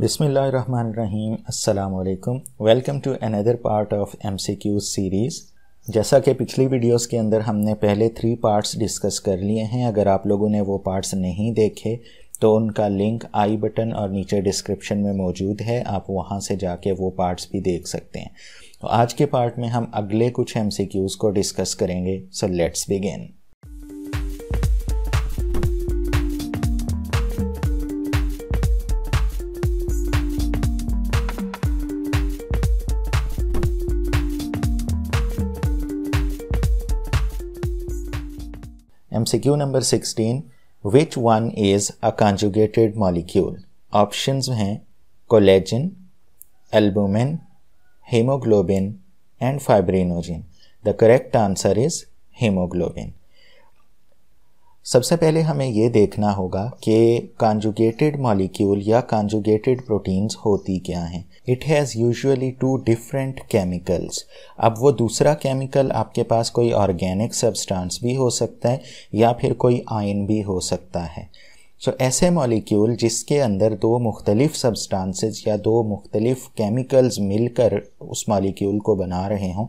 अल्लाम welcome to another part of M C MCQ series जैसा कि पिछली वीडियोस के अंदर हमने पहले थ्री पार्ट्स डिस्कस कर लिए हैं अगर आप लोगों ने वो पार्ट्स नहीं देखे तो उनका लिंक आई बटन और नीचे डिस्क्रिप्शन में मौजूद है आप वहाँ से जाके वो पार्ट्स भी देख सकते हैं तो आज के पार्ट में हम अगले कुछ एम को डिस्कस करेंगे so let's begin MCQ number 16 which one is a conjugated molecule options are collagen albumin hemoglobin and fibrinogen the correct answer is hemoglobin सबसे पहले हमें ये देखना होगा कि कॉन्जुगेटेड मॉलिक्यूल या कॉन्जुगेटेड प्रोटीन्स होती क्या हैं it has usually two different chemicals अब वो दूसरा केमिकल आपके पास कोई ऑर्गेनिक सब्सटेंस भी हो सकता है या फिर कोई आयन भी हो सकता है सो ऐसे मॉलिक्यूल जिसके अंदर दो मुख्तलिफ सब्सटेंसेस या दो मुख्तलिफ केमिकल्स मिलकर उस मॉलिक्यूल को बना रहे हों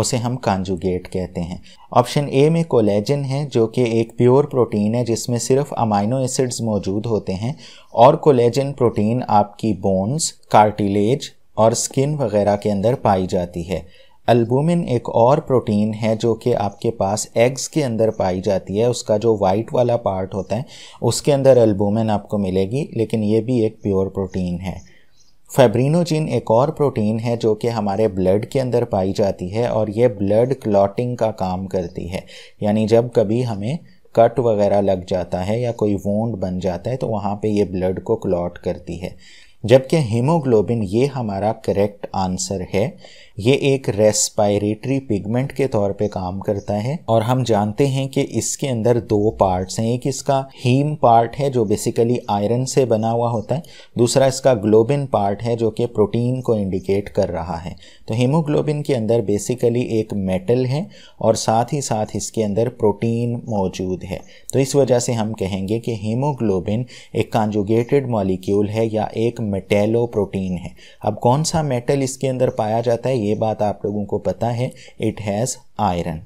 उसे हम कांजुगेट कहते हैं ऑप्शन ए में कोलेजन है जो कि एक प्योर प्रोटीन है जिसमें सिर्फ अमाइनो एसिड्स मौजूद होते हैं और कोलेजन प्रोटीन आपकी बोन्स कार्टिलेज और स्किन वगैरह के अंदर पाई जाती है अल्बुमिन एक और प्रोटीन है जो कि आपके पास एग्स के अंदर पाई जाती है उसका जो वाइट वाला पार्ट होता है उसके अंदर अल्बुमिन आपको मिलेगी लेकिन ये भी एक प्योर प्रोटीन है फेब्रीनोजिन एक और प्रोटीन है जो कि हमारे ब्लड के अंदर पाई जाती है और ये ब्लड क्लॉटिंग का काम करती है यानी जब कभी हमें कट वगैरह लग जाता है या कोई वोंड बन जाता है तो वहाँ पे ये ब्लड को क्लॉट करती है जबकि हीमोग्लोबिन ये हमारा करेक्ट आंसर है ये एक रेस्पायरेटरी पिगमेंट के तौर पे काम करता है और हम जानते हैं कि इसके अंदर दो पार्ट्स हैं एक इसका हीम पार्ट है जो बेसिकली आयरन से बना हुआ होता है दूसरा इसका ग्लोबिन पार्ट है जो कि प्रोटीन को इंडिकेट कर रहा है तो हीमोग्लोबिन के अंदर बेसिकली एक मेटल है और साथ ही साथ इसके अंदर प्रोटीन मौजूद है तो इस वजह से हम कहेंगे कि हीमोग्लोबिन एक कॉन्जुगेटेड मॉलिक्यूल है या एक मेटेलो प्रोटीन है अब कौन सा मेटल इसके अंदर पाया जाता है ये बात आप लोगों को पता है it has iron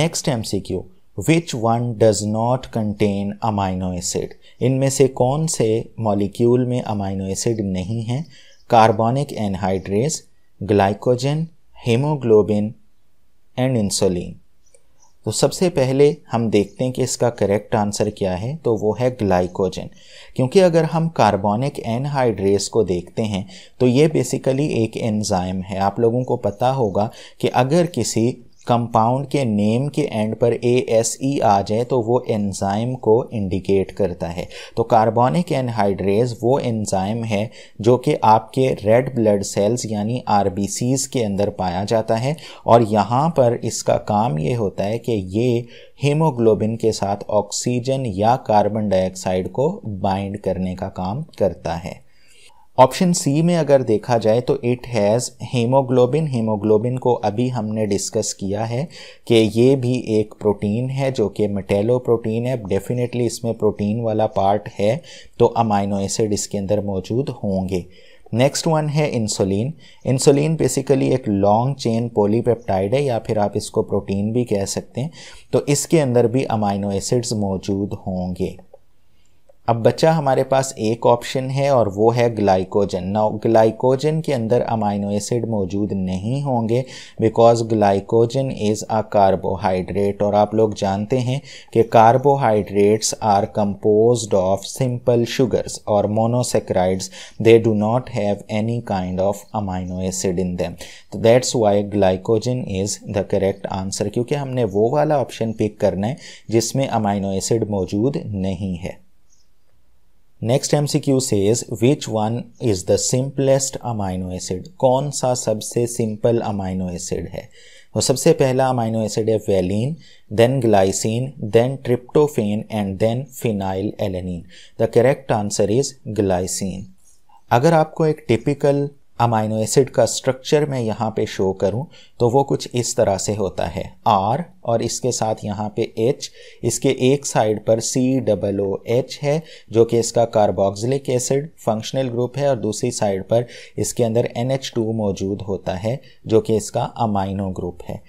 next M C Q which one does not contain amino acid इनमें से कौन से मॉलिक्यूल में अमाइनो एसिड नहीं है carbonic anhydrase glycogen haemoglobin and insulin तो सबसे पहले हम देखते हैं कि इसका करेक्ट आंसर क्या है तो वो है ग्लाइकोजन क्योंकि अगर हम कार्बोनिक एनहाइड्रेस को देखते हैं तो ये बेसिकली एक एंजाइम है आप लोगों को पता होगा कि अगर किसी कंपाउंड के नेम के एंड पर ए एस ई आ जाए तो वो एंजाइम को इंडिकेट करता है तो कार्बोनिक एनहाइड्रेज वो एंजाइम है जो कि आपके रेड ब्लड सेल्स यानी आर के अंदर पाया जाता है और यहाँ पर इसका काम ये होता है कि ये हीमोग्लोबिन के साथ ऑक्सीजन या कार्बन डाइऑक्साइड को बाइंड करने का काम करता है ऑप्शन सी में अगर देखा जाए तो इट हैज़ हेमोग्लोबिन हेमोग्लोबिन को अभी हमने डिस्कस किया है कि ये भी एक प्रोटीन है जो कि मेटेलो प्रोटीन है डेफिनेटली इसमें प्रोटीन वाला पार्ट है तो अमाइनो एसिड इसके अंदर मौजूद होंगे नेक्स्ट वन है इंसुलिन इंसुलिन बेसिकली एक लॉन्ग चेन पोलीपेप्टाइड है या फिर आप इसको प्रोटीन भी कह सकते हैं तो इसके अंदर भी अमाइनो एसिड्स मौजूद होंगे अब बचा हमारे पास एक ऑप्शन है और वो है ग्लाइकोजन नाउ ग्लाइकोजन के अंदर अमाइनो एसिड मौजूद नहीं होंगे because glycogen is a carbohydrate और आप लोग जानते हैं कि carbohydrates are composed of simple sugars और monosaccharides they do not have any kind of amino acid in them तो that's why glycogen is the correct answer क्योंकि हमने वो वाला ऑप्शन पिक करना है जिसमें अमाइनो एसिड मौजूद नहीं है next C Q says which one is the simplest amino acid कौन सा सबसे सिंपल अमाइनो एसिड है तो सबसे पहला अमाइनो एसिड है valine then glycine then tryptophan and then phenylalanine the correct answer is glycine अगर आपको एक टिपिकल अमाइनो एसिड का स्ट्रक्चर मैं यहाँ पे शो करूँ तो वो कुछ इस तरह से होता है आर और इसके साथ यहाँ पे एच इसके एक साइड पर सी डबल ओ एच है जो कि इसका कार्बोक्सिलिक एसिड फंक्शनल ग्रुप है और दूसरी साइड पर इसके अंदर एन एच टू मौजूद होता है जो कि इसका अमाइनो ग्रुप है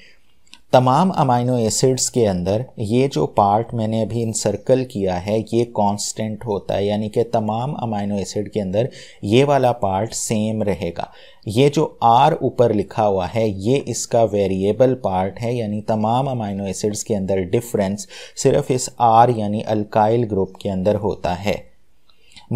तमाम अमाइनो एसिड्स के अंदर ये जो पार्ट मैंने अभी इंसर्कल किया है ये कांस्टेंट होता है यानी कि तमाम अमाइनो एसिड के अंदर ये वाला पार्ट सेम रहेगा ये जो आर ऊपर लिखा हुआ है ये इसका वेरिएबल पार्ट है यानी तमाम अमाइनो एसिड्स के अंदर डिफरेंस सिर्फ इस आर यानी अल्काइल ग्रुप के अंदर होता है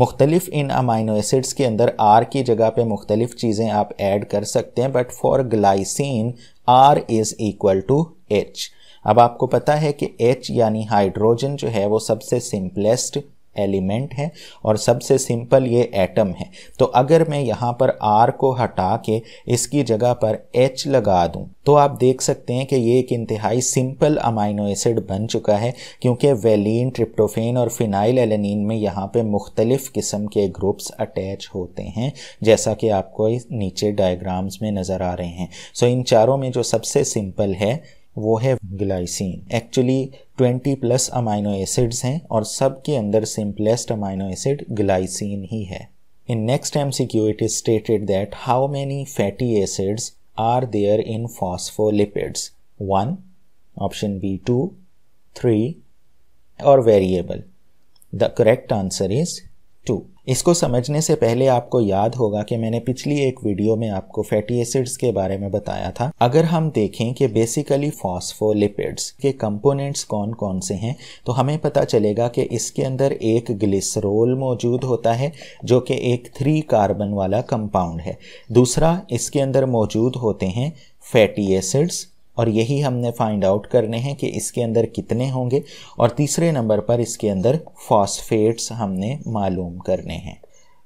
मुख्तलिफ इन अमाइनो एसिड्स के अंदर आर की जगह पे मुख्तलिफ चीज़ें आप ऐड कर सकते हैं but for glycine R is equal to H अब आपको पता है कि एच यानी हाइड्रोजन जो है वो सबसे सिंपलेस्ट एलिमेंट है और सबसे सिंपल ये एटम है तो अगर मैं यहाँ पर आर को हटा के इसकी जगह पर एच लगा दूँ तो आप देख सकते हैं कि ये एक इंतहाई सिंपल अमाइनो एसिड बन चुका है क्योंकि वेलिन ट्रिप्टोफेन और फिनाइल एलिनिन में यहाँ पे मुख्तलिफ़ किस्म के ग्रुप्स अटैच होते हैं जैसा कि आपको नीचे डायग्राम्स में नज़र आ रहे हैं सो इन चारों में जो सबसे सिंपल है वो है glycine actually 20 plus amino acids हैं और सब के अंदर सिंपलेस्ट अमाइनो एसिड ग्लाइसिन ही है in next M C Q it is stated that how many fatty acids are there in phospholipids one option B two three और variable the correct answer is two इसको समझने से पहले आपको याद होगा कि मैंने पिछली एक वीडियो में आपको फैटी एसिड्स के बारे में बताया था अगर हम देखें कि बेसिकली फॉस्फोलिपिड्स के कंपोनेंट्स कौन कौन से हैं तो हमें पता चलेगा कि इसके अंदर एक ग्लिसरोल मौजूद होता है जो कि एक थ्री कार्बन वाला कंपाउंड है दूसरा इसके अंदर मौजूद होते हैं फैटी एसिड्स और यही हमने फाइंड आउट करने हैं कि इसके अंदर कितने होंगे और तीसरे नंबर पर इसके अंदर फॉस्फेट्स हमने मालूम करने हैं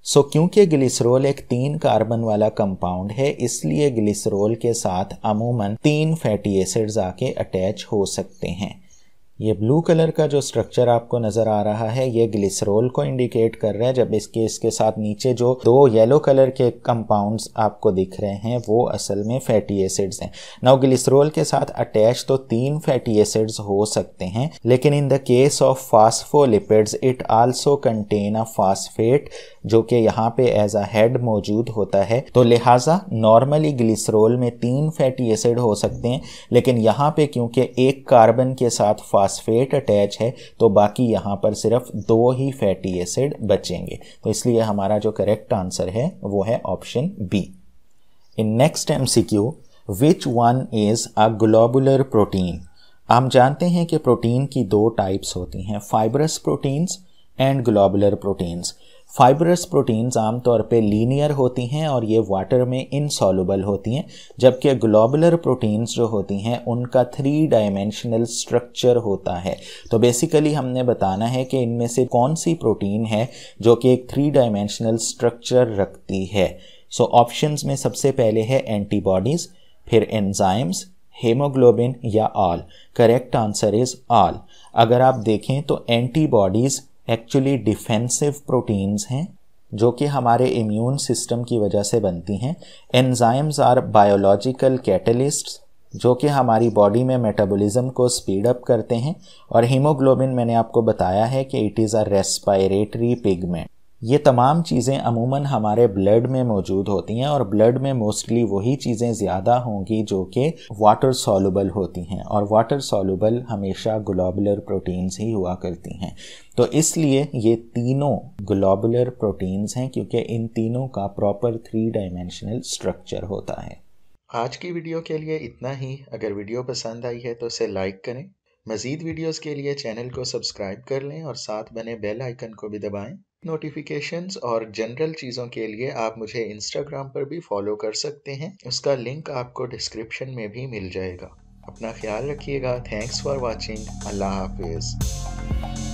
सो so, क्योंकि ग्लिसरोल एक तीन कार्बन वाला कंपाउंड है इसलिए ग्लिसरोल के साथ अमूमन तीन फैटी एसिड्स आके अटैच हो सकते हैं ये ब्लू कलर का जो स्ट्रक्चर आपको नज़र आ रहा है ये ग्लिसरोल को इंडिकेट कर रहा है जब इसके इसके साथ नीचे जो दो येलो कलर के कंपाउंड्स आपको दिख रहे हैं वो असल में फैटी एसिड्स हैं नाउ ग्लिसरोल के साथ अटैच तो तीन फैटी एसिड्स हो सकते हैं लेकिन in the case of phospholipids it also contain a phosphate जो कि यहाँ पे एज अ हेड मौजूद होता है तो लिहाजा नॉर्मली ग्लिसरोल में तीन फैटी एसिड हो सकते हैं लेकिन यहाँ पे क्योंकि एक कार्बन के साथ फॉस्फेट अटैच है तो बाकी यहाँ पर सिर्फ दो ही फैटी एसिड बचेंगे तो इसलिए हमारा जो करेक्ट आंसर है वो है option B in next M C Q which one is a globular protein हम जानते हैं कि प्रोटीन की दो टाइप्स होती हैं fibrous proteins and globular proteins fibrous proteins आमतौर पे लीनियर होती हैं और ये वाटर में इनसॉलुबल होती हैं जबकि ग्लोबुलर प्रोटीन्स जो होती हैं उनका थ्री डायमेंशनल स्ट्रक्चर होता है तो बेसिकली हमने बताना है कि इनमें से कौन सी प्रोटीन है जो कि एक थ्री डायमेंशनल स्ट्रक्चर रखती है सो so, ऑप्शंस में सबसे पहले है एंटीबॉडीज़ फिर एंजाइम्स हेमोग्लोबिन या all correct answer is all अगर आप देखें तो एंटीबॉडीज़ एक्चुअली डिफेंसिव प्रोटीन्स हैं जो कि हमारे इम्यून सिस्टम की वजह से बनती हैं एंजाइम्स आर बायोलॉजिकल कैटलिस्ट जो कि हमारी बॉडी में मेटाबॉलिज्म को स्पीड अप करते हैं और हीमोग्लोबिन मैंने आपको बताया है कि it is a respiratory pigment ये तमाम चीज़ें अमूमन हमारे ब्लड में मौजूद होती हैं और ब्लड में मोस्टली वही चीज़ें ज़्यादा होंगी जो कि वाटर सॉलुबल होती हैं और वाटर सॉलुबल हमेशा ग्लोबुलर प्रोटीन्स ही हुआ करती हैं तो इसलिए ये तीनों ग्लोबुलर प्रोटीन्स हैं क्योंकि इन तीनों का प्रॉपर थ्री डायमेंशनल स्ट्रक्चर होता है आज की वीडियो के लिए इतना ही अगर वीडियो पसंद आई है तो इसे लाइक करें मज़ीद वीडियोज़ के लिए चैनल को सब्सक्राइब कर लें और साथ बने बेल आइकन को भी दबाएँ नोटिफिकेशंस और जनरल चीज़ों के लिए आप मुझे इंस्टाग्राम पर भी फॉलो कर सकते हैं उसका लिंक आपको डिस्क्रिप्शन में भी मिल जाएगा अपना ख्याल रखिएगा थैंक्स फॉर वॉचिंग अल्लाह हाफिज़